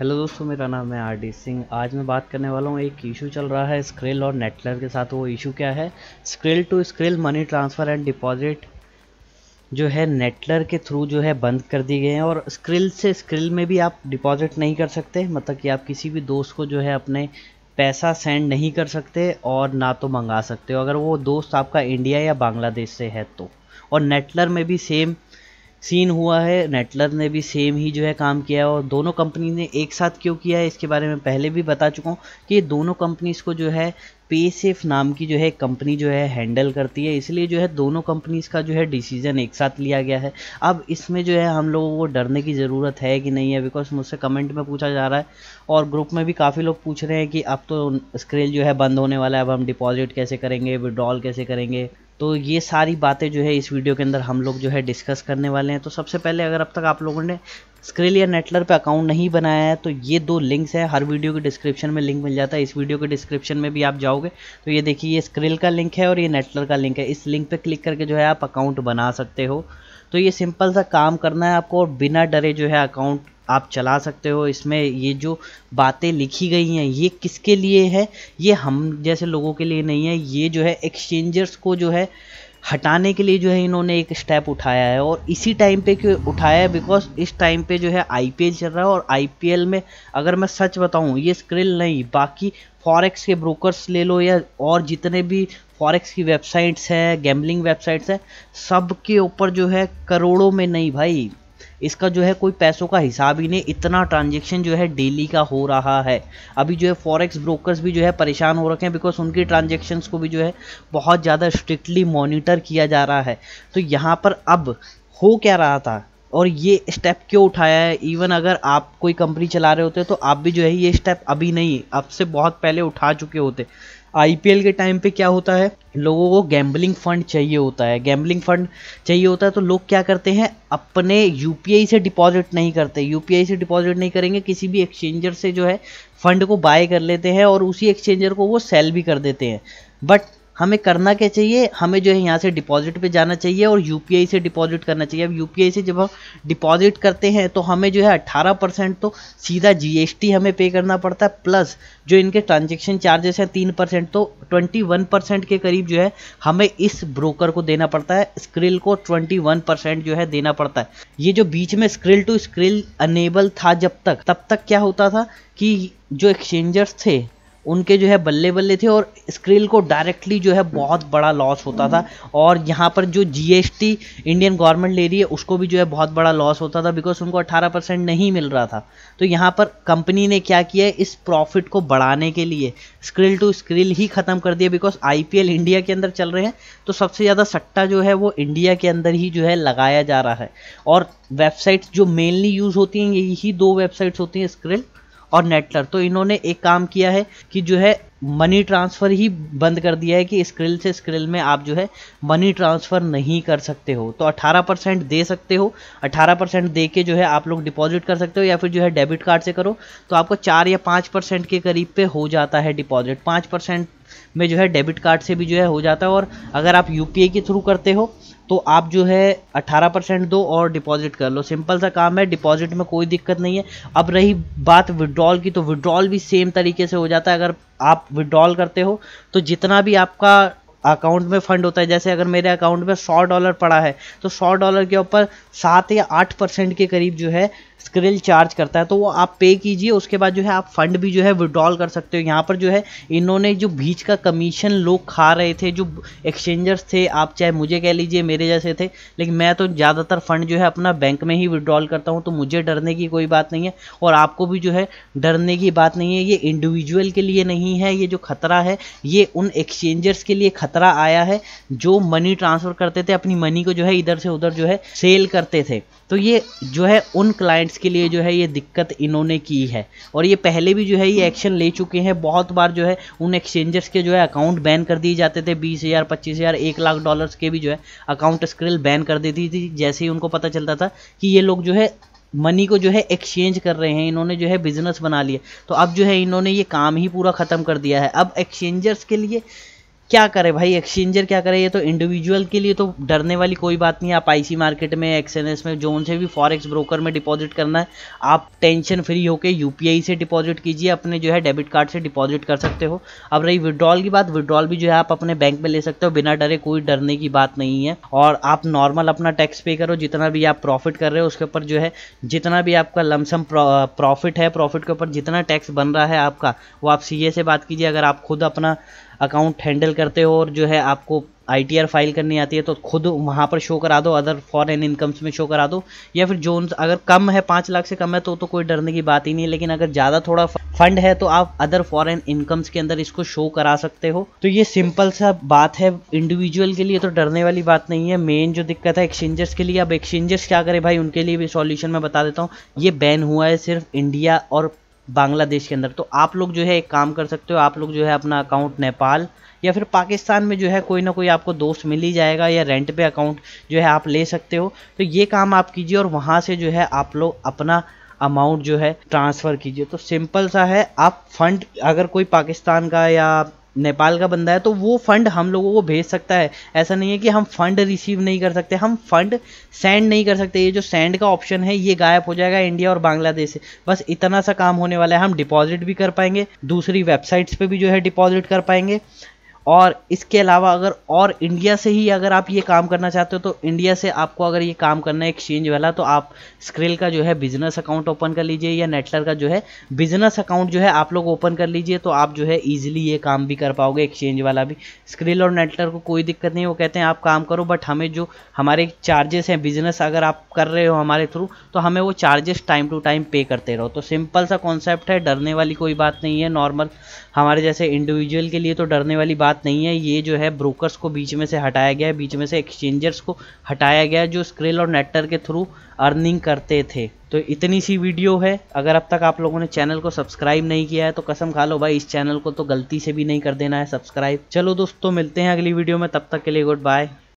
hello दोस्तों मेरा नाम है आरडी सिंह आज मैं बात करने वाला हूँ एक इशू चल रहा है स्क्रिल और नेटलर के साथ वो इशू क्या है Skrill to Skrill money transfer and deposit जो है नेटलर के थ्रू जो है बंद कर दिए गए हैं और स्क्रिल से स्क्रिल में भी आप डिपॉजिट नहीं कर सकते मतलब कि आप किसी भी दोस्त को जो है अपने पैसा सेंड नहीं कर सकते और ना तो मंगा सकते हो अगर वो दोस्त आपका इंडिया या बांग्लादेश से है तो और नेटलर में भी सेम सीन हुआ है नेटलर ने भी सेम ही जो है काम किया है और दोनों कंपनी ने एक साथ क्यों किया है इसके बारे में पहले भी बता चुका हूँ कि दोनों कंपनीज़ को जो है पेसेफ नाम की जो है कंपनी जो है हैंडल करती है इसलिए जो है दोनों कंपनीज़ का जो है डिसीजन एक साथ लिया गया है अब इसमें जो है हम लोगों को डरने की ज़रूरत है कि नहीं है बिकॉज मुझसे कमेंट में पूछा जा रहा है और ग्रुप में भी काफ़ी लोग पूछ रहे हैं कि अब तो स्क्रेल जो है बंद होने वाला है अब हम डिपॉजिट कैसे करेंगे विड्रॉल कैसे करेंगे तो ये सारी बातें जो है इस वीडियो के अंदर हम लोग जो है डिस्कस करने वाले हैं तो सबसे पहले अगर अब तक आप लोगों ने स्क्रिल या नेटलर पे अकाउंट नहीं बनाया है तो ये दो लिंक्स हैं हर वीडियो के डिस्क्रिप्शन में लिंक मिल जाता है इस वीडियो के डिस्क्रिप्शन में भी आप जाओगे तो ये देखिए ये स्क्रिल का लिंक है और ये नेटलर का लिंक है इस लिंक पर क्लिक करके जो है आप अकाउंट बना सकते हो तो ये सिंपल सा काम करना है आपको और बिना डरे जो है अकाउंट आप चला सकते हो इसमें ये जो बातें लिखी गई हैं ये किसके लिए है ये हम जैसे लोगों के लिए नहीं है ये जो है एक्सचेंजर्स को जो है हटाने के लिए जो है इन्होंने एक स्टेप उठाया है और इसी टाइम पे क्यों उठाया है बिकॉज इस टाइम पे जो है आईपीएल चल रहा है और आईपीएल में अगर मैं सच बताऊं ये स्क्रिल नहीं बाकी फॉरेक्स के ब्रोकर्स ले लो या और जितने भी फॉरेक्स की वेबसाइट्स हैं गैम्बलिंग वेबसाइट्स हैं सब के ऊपर जो है करोड़ों में नहीं भाई इसका जो है कोई पैसों का हिसाब ही नहीं इतना ट्रांजेक्शन जो है डेली का हो रहा है अभी जो है फॉरेक्स ब्रोकर्स भी जो है परेशान हो रखे हैं बिकॉज उनकी ट्रांजेक्शन्स को भी जो है बहुत ज़्यादा स्ट्रिक्टली मॉनिटर किया जा रहा है तो यहाँ पर अब हो क्या रहा था और ये स्टेप क्यों उठाया है इवन अगर आप कोई कंपनी चला रहे होते तो आप भी जो है ये स्टेप अभी नहीं अब से बहुत पहले उठा चुके होते आईपीएल के टाइम पे क्या होता है लोगों को गैम्बलिंग फंड चाहिए होता है गैम्बलिंग फंड चाहिए होता है तो लोग क्या करते हैं अपने यू से डिपॉजिट नहीं करते यू से डिपॉजिट नहीं करेंगे किसी भी एक्सचेंजर से जो है फंड को बाय कर लेते हैं और उसी एक्सचेंजर को वो सेल भी कर देते हैं बट हमें करना क्या चाहिए हमें जो है यहाँ से डिपॉजिट पे जाना चाहिए और यू से डिपॉजिट करना चाहिए अब यू से जब हम डिपॉजिट करते हैं तो हमें जो है 18 परसेंट तो सीधा जी हमें पे करना पड़ता है प्लस जो इनके ट्रांजेक्शन चार्जेस हैं तीन परसेंट तो ट्वेंटी वन परसेंट के करीब जो है हमें इस ब्रोकर को देना पड़ता है स्क्रिल को ट्वेंटी वन परसेंट जो है देना पड़ता है ये जो बीच में स्क्रिल टू स्क्रिल अनेबल था जब तक तब तक क्या होता था कि जो एक्सचेंजर्स थे उनके जो है बल्ले बल्ले थे और स्क्रिल को डायरेक्टली जो है बहुत बड़ा लॉस होता था और यहाँ पर जो जीएसटी इंडियन गवर्नमेंट ले रही है उसको भी जो है बहुत बड़ा लॉस होता था बिकॉज उनको 18 परसेंट नहीं मिल रहा था तो यहाँ पर कंपनी ने क्या किया है इस प्रॉफिट को बढ़ाने के लिए स्क्रिल टू स्क्रिल ही ख़त्म कर दिया बिकॉज आई इंडिया के अंदर चल रहे हैं तो सबसे ज़्यादा सट्टा जो है वो इंडिया के अंदर ही जो है लगाया जा रहा है और वेबसाइट्स जो मेनली यूज़ होती हैं यही दो वेबसाइट्स होती हैं स्क्रिल और नेटलर तो इन्होंने एक काम किया है कि जो है मनी ट्रांसफ़र ही बंद कर दिया है कि स्क्रिल से स्क्रिल में आप जो है मनी ट्रांसफ़र नहीं कर सकते हो तो 18 परसेंट दे सकते हो 18 परसेंट दे के जो है आप लोग डिपॉजिट कर सकते हो या फिर जो है डेबिट कार्ड से करो तो आपको चार या पाँच परसेंट के करीब पे हो जाता है डिपॉजिट पाँच परसेंट में जो है डेबिट कार्ड से भी जो है हो जाता है और अगर आप यू के थ्रू करते हो तो आप जो है 18 परसेंट दो और डिपॉजिट कर लो सिंपल सा काम है डिपॉजिट में कोई दिक्कत नहीं है अब रही बात विड्रॉल की तो विड्रॉल भी सेम तरीके से हो जाता है अगर आप विड्रॉल करते हो तो जितना भी आपका अकाउंट में फंड होता है जैसे अगर मेरे अकाउंट में सौ डॉलर पड़ा है तो सौ डॉलर के ऊपर सात या आठ परसेंट के करीब जो है स्क्रिल चार्ज करता है तो वो आप पे कीजिए उसके बाद जो है आप फंड भी जो है विड्रॉल कर सकते हो यहाँ पर जो है इन्होंने जो बीच का कमीशन लोग खा रहे थे जो एक्सचेंजर्स थे आप चाहे मुझे कह लीजिए मेरे जैसे थे लेकिन मैं तो ज़्यादातर फंड जो है अपना बैंक में ही विड्रॉल करता हूँ तो मुझे डरने की कोई बात नहीं है और आपको भी जो है डरने की बात नहीं है ये इंडिविजुअल के लिए नहीं है ये जो खतरा है ये उन एक्सचेंजर्स के लिए खतरा आया है जो मनी ट्रांसफ़र करते थे अपनी मनी को जो है इधर से उधर जो है सेल करते थे तो ये जो है उन क्लाइंट स्टूडेंट्स के लिए जो है ये दिक्कत इन्होंने की है और ये पहले भी जो है ये एक्शन ले चुके हैं बहुत बार जो है उन एक्सचेंजर्स के जो है अकाउंट बैन कर दिए जाते थे बीस हज़ार पच्चीस हज़ार एक लाख डॉलर्स के भी जो है अकाउंट स्क्रिल बैन कर देती थी जैसे ही उनको पता चलता था कि ये लोग जो है मनी को जो है एक्सचेंज कर रहे हैं इन्होंने जो है बिज़नेस बना लिया तो अब जो है इन्होंने ये काम ही पूरा ख़त्म कर दिया है अब एक्सचेंजर्स के लिए क्या करे भाई एक्सचेंजर क्या करे ये तो इंडिविजुअल के लिए तो डरने वाली कोई बात नहीं आप आईसी मार्केट में एक्सएनएस में जोन से भी फॉरेक्स ब्रोकर में डिपॉजिट करना है आप टेंशन फ्री होकर यूपीआई से डिपॉजिट कीजिए अपने जो है डेबिट कार्ड से डिपॉजिट कर सकते हो अब रही विड्रॉल की बात विड्रॉल भी जो है आप अपने बैंक में ले सकते हो बिना डरे कोई डरने की बात नहीं है और आप नॉर्मल अपना टैक्स पे करो जितना भी आप प्रॉफिट कर रहे हो उसके ऊपर जो है जितना भी आपका लमसम प्रॉफिट है प्रॉफिट के ऊपर जितना टैक्स बन रहा है आपका वो आप सी से बात कीजिए अगर आप खुद अपना अकाउंट हैंडल करते हो और जो है आपको आई फाइल करनी आती है तो खुद वहाँ पर शो करा दो अदर फॉरेन इनकम्स में शो करा दो या फिर जो अगर कम है पाँच लाख से कम है तो तो कोई डरने की बात ही नहीं है लेकिन अगर ज़्यादा थोड़ा फंड है तो आप अदर फॉरेन इनकम्स के अंदर इसको शो करा सकते हो तो ये सिंपल सा बात है इंडिविजुअल के लिए तो डरने वाली बात नहीं है मेन जो दिक्कत है एक्सचेंजर्स के लिए अब एक्सचेंजर्स क्या करें भाई उनके लिए भी सॉल्यूशन मैं बता देता हूँ ये बैन हुआ है सिर्फ इंडिया और बांग्लादेश के अंदर तो आप लोग जो है एक काम कर सकते हो आप लोग जो है अपना अकाउंट नेपाल या फिर पाकिस्तान में जो है कोई ना कोई आपको दोस्त मिल ही जाएगा या रेंट पे अकाउंट जो है आप ले सकते हो तो ये काम आप कीजिए और वहाँ से जो है आप लोग अपना अमाउंट जो है ट्रांसफ़र कीजिए तो सिंपल सा है आप फंड अगर कोई पाकिस्तान का या नेपाल का बंदा है तो वो फंड हम लोगों को भेज सकता है ऐसा नहीं है कि हम फंड रिसीव नहीं कर सकते हम फंड सेंड नहीं कर सकते ये जो सेंड का ऑप्शन है ये गायब हो जाएगा इंडिया और बांग्लादेश से बस इतना सा काम होने वाला है हम डिपॉजिट भी कर पाएंगे दूसरी वेबसाइट्स पे भी जो है डिपॉजिट कर पाएंगे और इसके अलावा अगर और इंडिया से ही अगर आप ये काम करना चाहते हो तो इंडिया से आपको अगर ये काम करना है एक्सचेंज वाला तो आप स्क्रिल का जो है बिजनेस अकाउंट ओपन कर लीजिए या नेटलर का जो है बिजनेस अकाउंट जो है आप लोग ओपन कर लीजिए तो आप जो है ईजिली ये काम भी कर पाओगे एक्सचेंज वाला भी स्क्रिल और नेटलर को कोई दिक्कत नहीं वो कहते हैं आप काम करो बट हमें जो हमारे चार्जेस हैं बिजनेस अगर आप कर रहे हो हमारे थ्रू तो हमें वो चार्जेस टाइम टू टाइम पे करते रहो तो सिंपल सा कॉन्सेप्ट है डरने वाली कोई बात नहीं है नॉर्मल हमारे जैसे इंडिविजुअल के लिए तो डरने वाली बात बात नहीं है ये जो है ब्रोकर्स को बीच में से हटाया गया है बीच में से एक्सचेंजर्स को हटाया गया है जो स्क्रिल और नेटर के थ्रू अर्निंग करते थे तो इतनी सी वीडियो है अगर अब तक आप लोगों ने चैनल को सब्सक्राइब नहीं किया है तो कसम खा लो भाई इस चैनल को तो गलती से भी नहीं कर देना है सब्सक्राइब चलो दोस्तों मिलते हैं अगली वीडियो में तब तक के लिए गुड बाय